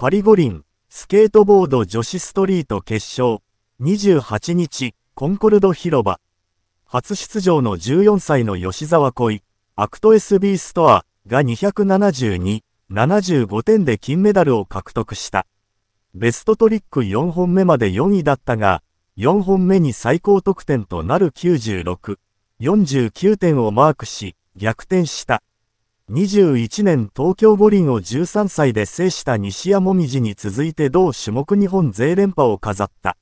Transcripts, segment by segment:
パリ五輪、スケートボード女子ストリート決勝、28日、コンコルド広場。初出場の14歳の吉沢恋、アクト SB ストアが272、75点で金メダルを獲得した。ベストトリック4本目まで4位だったが、4本目に最高得点となる96、49点をマークし、逆転した。2 1年東京五輪を13歳で制した西矢椛に続いて同種目日本勢連覇を飾った。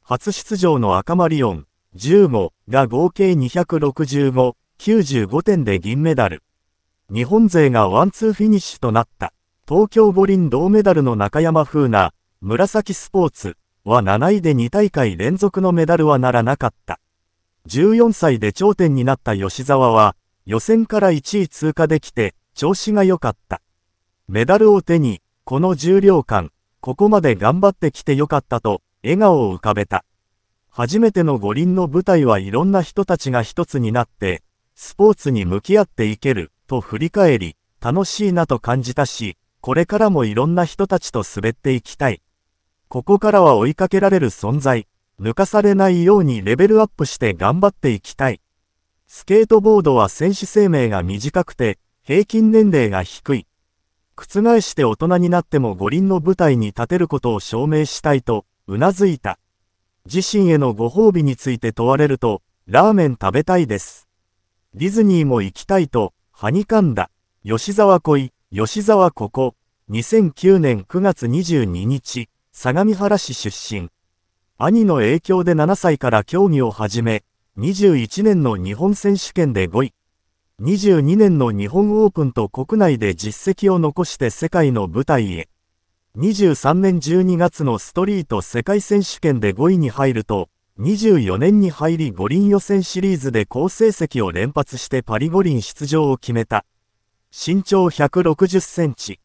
初出場の赤マリオン、15が合計265、95点で銀メダル。日本勢がワンツーフィニッシュとなった。東京五輪銅メダルの中山風な、紫スポーツは7位で2大会連続のメダルはならなかった。14歳で頂点になった吉沢は、予選から1位通過できて調子が良かった。メダルを手に、この重量感、ここまで頑張ってきて良かったと笑顔を浮かべた。初めての五輪の舞台はいろんな人たちが一つになって、スポーツに向き合っていけると振り返り、楽しいなと感じたし、これからもいろんな人たちと滑っていきたい。ここからは追いかけられる存在、抜かされないようにレベルアップして頑張っていきたい。スケートボードは選手生命が短くて、平均年齢が低い。覆して大人になっても五輪の舞台に立てることを証明したいと、うなずいた。自身へのご褒美について問われると、ラーメン食べたいです。ディズニーも行きたいと、はにかんだ。吉沢恋、吉沢ここ、2009年9月22日、相模原市出身。兄の影響で7歳から競技を始め、21年の日本選手権で5位、22年の日本オープンと国内で実績を残して世界の舞台へ、23年12月のストリート世界選手権で5位に入ると、24年に入り五輪予選シリーズで好成績を連発してパリ五輪出場を決めた。身長160センチ。